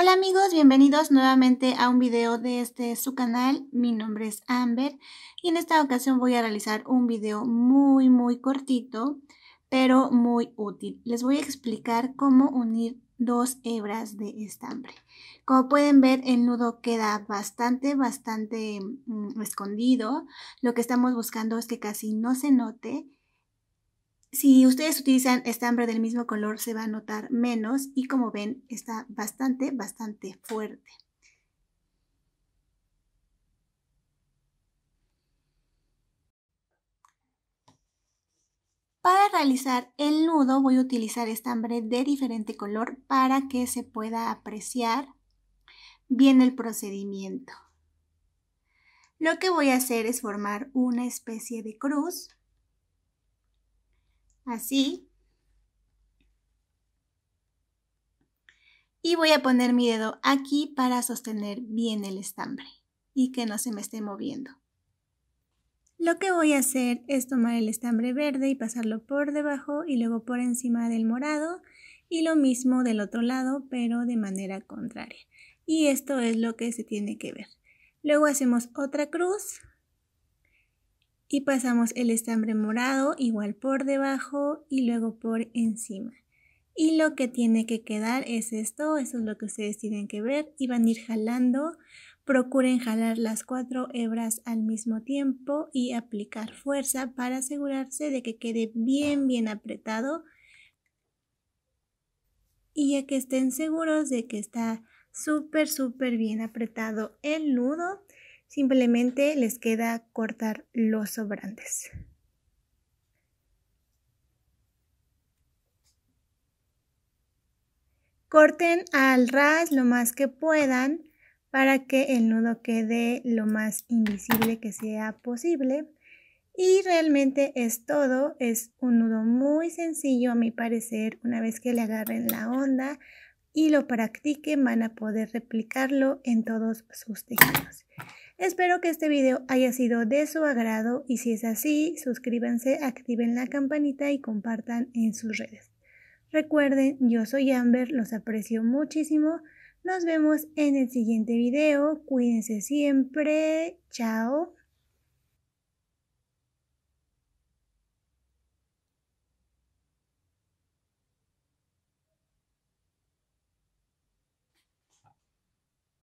Hola amigos, bienvenidos nuevamente a un video de este su canal. Mi nombre es Amber y en esta ocasión voy a realizar un video muy muy cortito, pero muy útil. Les voy a explicar cómo unir dos hebras de estambre. Como pueden ver, el nudo queda bastante, bastante mm, escondido. Lo que estamos buscando es que casi no se note si ustedes utilizan estambre del mismo color se va a notar menos y como ven está bastante, bastante fuerte. Para realizar el nudo voy a utilizar estambre de diferente color para que se pueda apreciar bien el procedimiento. Lo que voy a hacer es formar una especie de cruz así. Y voy a poner mi dedo aquí para sostener bien el estambre y que no se me esté moviendo. Lo que voy a hacer es tomar el estambre verde y pasarlo por debajo y luego por encima del morado y lo mismo del otro lado pero de manera contraria. Y esto es lo que se tiene que ver. Luego hacemos otra cruz y pasamos el estambre morado igual por debajo y luego por encima. Y lo que tiene que quedar es esto, eso es lo que ustedes tienen que ver y van a ir jalando. Procuren jalar las cuatro hebras al mismo tiempo y aplicar fuerza para asegurarse de que quede bien bien apretado. Y ya que estén seguros de que está súper súper bien apretado el nudo, Simplemente les queda cortar los sobrantes. Corten al ras lo más que puedan para que el nudo quede lo más invisible que sea posible. Y realmente es todo, es un nudo muy sencillo a mi parecer, una vez que le agarren la onda y lo practiquen van a poder replicarlo en todos sus tejidos. Espero que este video haya sido de su agrado y si es así, suscríbanse, activen la campanita y compartan en sus redes. Recuerden, yo soy Amber, los aprecio muchísimo. Nos vemos en el siguiente video. Cuídense siempre. Chao.